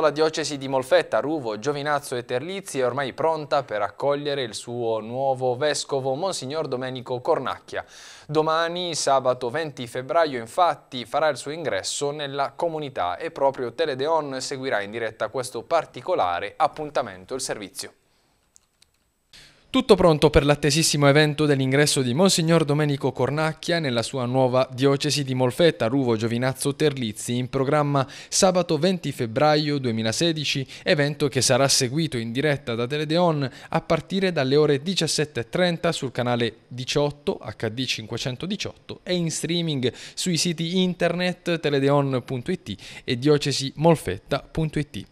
La diocesi di Molfetta, Ruvo, Giovinazzo e Terlizzi è ormai pronta per accogliere il suo nuovo vescovo, Monsignor Domenico Cornacchia. Domani, sabato 20 febbraio, infatti, farà il suo ingresso nella comunità e proprio Teledeon seguirà in diretta questo particolare appuntamento, il servizio. Tutto pronto per l'attesissimo evento dell'ingresso di Monsignor Domenico Cornacchia nella sua nuova diocesi di Molfetta, Ruvo Giovinazzo Terlizzi, in programma sabato 20 febbraio 2016, evento che sarà seguito in diretta da Teledeon a partire dalle ore 17.30 sul canale 18 HD 518 e in streaming sui siti internet teledeon.it e diocesimolfetta.it.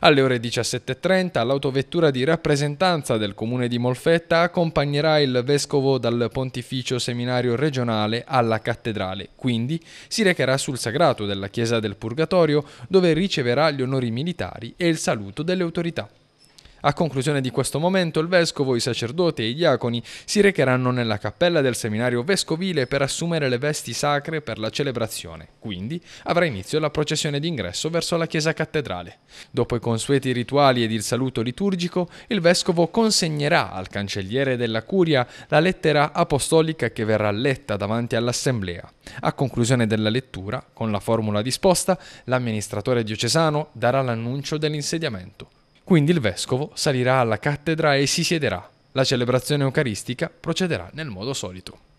Alle ore 17.30 l'autovettura di rappresentanza del comune di Molfetta accompagnerà il vescovo dal pontificio seminario regionale alla cattedrale, quindi si recherà sul sagrato della chiesa del Purgatorio dove riceverà gli onori militari e il saluto delle autorità. A conclusione di questo momento il vescovo, i sacerdoti e i diaconi si recheranno nella cappella del seminario vescovile per assumere le vesti sacre per la celebrazione, quindi avrà inizio la processione d'ingresso verso la chiesa cattedrale. Dopo i consueti rituali ed il saluto liturgico, il vescovo consegnerà al cancelliere della curia la lettera apostolica che verrà letta davanti all'assemblea. A conclusione della lettura, con la formula disposta, l'amministratore diocesano darà l'annuncio dell'insediamento. Quindi il vescovo salirà alla cattedra e si siederà. La celebrazione eucaristica procederà nel modo solito.